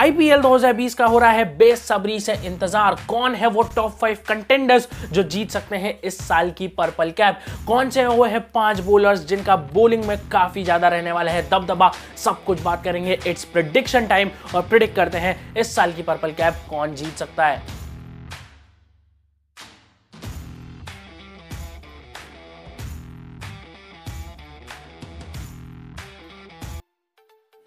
IPL 2020 का हो रहा है बेसब्री से इंतजार कौन है वो टॉप फाइव कंटेंडर्स जो जीत सकते हैं इस साल की पर्पल कैप कौन से वो है पांच बोलर्स जिनका बोलिंग में काफी ज्यादा रहने वाला है दबदबा सब कुछ बात करेंगे इट्स प्रडिक्शन टाइम और प्रिडिक्ट करते हैं इस साल की पर्पल कैप कौन जीत सकता है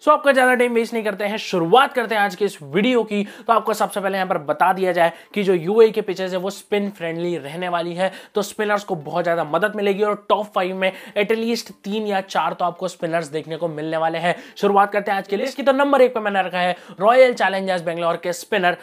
सो आपका ज्यादा टाइम वेस्ट नहीं करते हैं शुरुआत करते हैं आज के इस वीडियो की तो आपको सबसे पहले यहां पर बता दिया जाए कि जो यूए के पिचेस है वो स्पिन फ्रेंडली रहने वाली है तो स्पिनर्स को बहुत ज्यादा मदद मिलेगी और टॉप फाइव में एटलीस्ट तीन या चार तो आपको स्पिनर्स देखने को मिलने वाले हैं शुरुआत करते हैं आज के लिए इसकी तो नंबर एक पर मैंने रखा है रॉयल चैलेंजर्स बेंगलोर के स्पिनर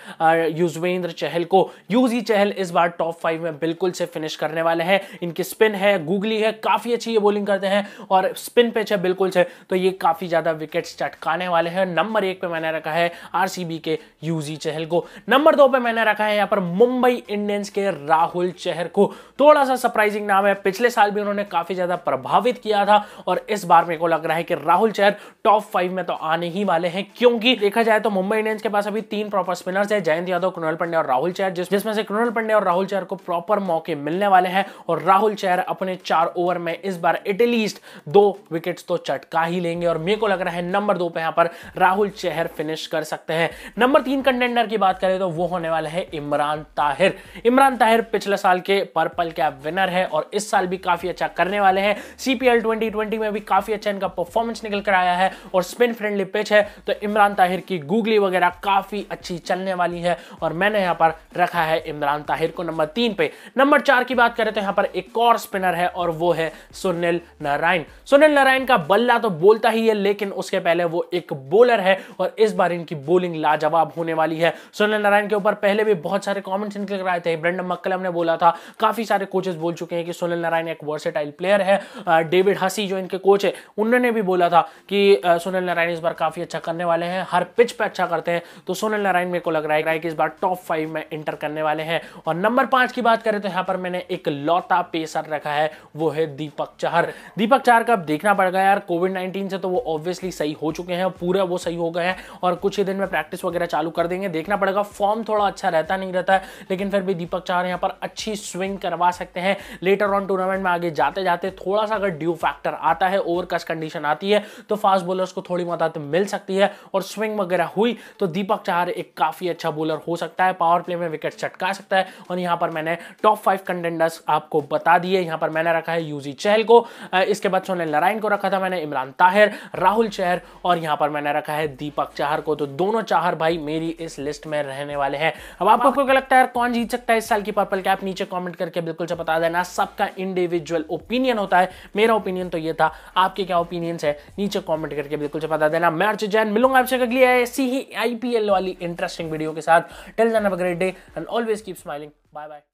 युजवेंद्र चहल को यूजी चहल इस बार टॉप फाइव में बिल्कुल से फिनिश करने वाले हैं इनकी स्पिन है गूगली है काफी अच्छी ये बॉलिंग करते हैं और स्पिन पिच है बिल्कुल से तो ये काफी ज्यादा विकेट अटकाने वाले हैं नंबर एक पे मैंने रखा है आरसीबी के यूजी चहल को नंबर दो पे मैंने रखा है यहाँ पर मुंबई इंडियंस के राहुल चहर को थोड़ा सा सरप्राइजिंग नाम है पिछले साल भी उन्होंने काफी ज्यादा प्रभावित किया था और इस बार मेरे को लग रहा है कि राहुल चहर टॉप फाइव में तो आने ही वाले हैं क्योंकि देखा जाए तो मुंबई इंडियंस के पास अभी तीन प्रॉपर स्पिनर्स है जयंत यादव कृणल पंडे और राहुल चहर जिसमें से कृणल पंडे और राहुल चहर को प्रॉपर मौके मिलने वाले हैं और राहुल चहर अपने चार ओवर में इस बार एटलीस्ट दो विकेट्स तो चटका ही लेंगे और मेरे को लग रहा है नंबर दो पे यहां पर राहुल चेहर फिनिश कर सकते हैं नंबर तीन कंटेंडर की बात करें तो वो होने वाला है इमरान ताहिर इमरान ताहिर पिछले साल के पर्पल कैप विनर है और इस साल भी काफी अच्छा करने वाले हैं सीपीएल ट्वेंटी में भी काफी अच्छा इनका परफॉर्मेंस निकल कर आया है और स्पिन फ्रेंडली पिच है तो इमरान ताहिर की गूगली वगैरह काफी अच्छी चलने वाली है और मैंने यहां पर रखा है इमरान ताहिर को नंबर तीन पे नंबर चार की बात करें तो यहां पर एक और स्पिनर है और वो है सुनील नारायण सुनील नारायण का बल्ला तो बोलता ही है लेकिन उसके पहले वो एक बोलर है और इस बार इनकी बोलिंग लाजवाब होने वाली है सुनील नारायण के ऊपर पहले भी बहुत सारे कॉमेंट्स निकल कर आए थे ब्रेंडम मक्कलम ने बोला था काफी सारे कोचेस बोल चुके हैं कि सुनील नारायण एक वर्सेटाइल प्लेयर है डेविड हसी जो इनके कोच है उन्होंने भी बोला था कि सुनील नारायण इस बार काफी अच्छा करने वाले हैं हर पिच पर अच्छा करते हैं तो सुनील नारायण मेरे को लग रहा है कि इस बार टॉप फाइव में इंटर करने वाले हैं और नंबर पांच की बात करें तो यहां पर मैंने एक लौता पेसर रखा है वो है दीपक चाहर दीपक चाहर का अब देखना पड़ गया यार कोविड नाइन्टीन से तो वो ऑब्वियसली सही हो चुका चुके हैं पूरा वो सही हो गए हैं और कुछ ही दिन में प्रैक्टिस वगैरह चालू कर देंगे देखना पड़ेगा फॉर्म थोड़ा अच्छा रहता नहीं रहता है लेकिन फिर भी दीपक चार यहाँ पर अच्छी स्विंग करवा सकते हैं लेटर ऑन टूर्नामेंट में आगे जाते जाते थोड़ा सा अगर ड्यू फैक्टर आता है ओवर कस कंडीशन आती है तो फास्ट बॉलर्स को थोड़ी मदद मिल सकती है और स्विंग वगैरह हुई तो दीपक चार एक काफ़ी अच्छा बॉलर हो सकता है पावर प्ले में विकेट चटका सकता है और यहाँ पर मैंने टॉप फाइव कंटेंडर्स आपको बता दिए यहाँ पर मैंने रखा है यूजी चहल को इसके बाद सोने नारायण को रखा था मैंने इमरान ताहिर राहुल चहर और और यहाँ पर मैंने रखा है दीपक चाहर को तो दोनों चाहर भाई मेरी इस लिस्ट में रहने वाले हैं अब आपको क्या लगता है कौन जीत सकता है इस साल की पर्पल कैप नीचे कॉमेंट करके बिल्कुल से बता देना सबका इंडिविजुअल ओपिनियन होता है मेरा ओपिनियन तो ये था आपके क्या ओपिनियन है नीचे कॉमेंट करके बिल्कुल से बता देना मैं अर्जुन जैन मिलूंगा आपसे अगली ऐसी ही आईपीएल वाली इंटरेस्टिंग वीडियो के साथ टेल जाना great day and always keep smiling bye bye